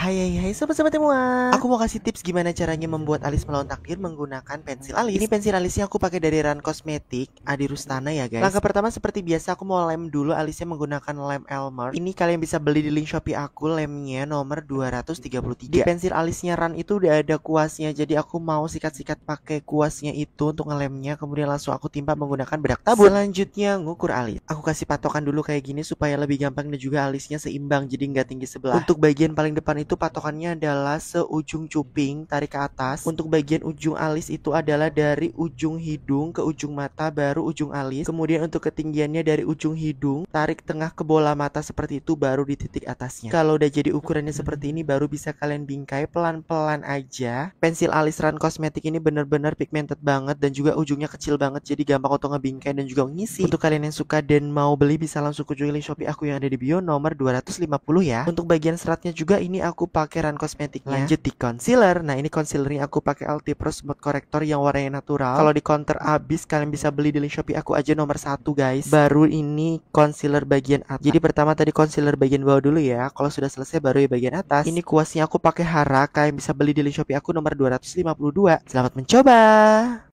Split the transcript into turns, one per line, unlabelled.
Hai hai hai sobat-sobat semua Aku mau kasih tips gimana caranya membuat alis melawan takdir menggunakan pensil alis Ini pensil alisnya aku pakai dari Ran Kosmetik Adi Rustana ya guys Langkah pertama seperti biasa aku mau lem dulu alisnya menggunakan lem Elmer Ini kalian bisa beli di link Shopee aku lemnya nomor 233 Di pensil alisnya Ran itu udah ada kuasnya Jadi aku mau sikat-sikat pakai kuasnya itu untuk ngelemnya Kemudian langsung aku timpa menggunakan bedak tabur Selanjutnya ngukur alis Aku kasih patokan dulu kayak gini supaya lebih gampang dan juga alisnya seimbang Jadi nggak tinggi sebelah Untuk bagian paling depan itu itu patokannya adalah seujung cuping tarik ke atas. Untuk bagian ujung alis itu adalah dari ujung hidung ke ujung mata baru ujung alis. Kemudian untuk ketinggiannya dari ujung hidung tarik tengah ke bola mata seperti itu baru di titik atasnya. Kalau udah jadi ukurannya seperti ini baru bisa kalian bingkai pelan-pelan aja. Pensil alis Ran kosmetik ini bener-bener pigmented banget dan juga ujungnya kecil banget jadi gampang untuk ngebingkai dan juga ngisi. Untuk kalian yang suka dan mau beli bisa langsung kunjungi link Shopee aku yang ada di bio nomor 250 ya. Untuk bagian seratnya juga ini aku aku pakai run kosmetiknya. Lanjut di concealer. Nah, ini concealernya aku pakai Pro Smooth Corrector yang warnanya natural. Kalau di counter habis kalian bisa beli di link Shopee aku aja nomor satu guys. Baru ini concealer bagian atas. Jadi pertama tadi concealer bagian bawah dulu ya. Kalau sudah selesai baru ya bagian atas. Ini kuasnya aku pakai Hara. Kalian bisa beli di link Shopee aku nomor 252. Selamat mencoba.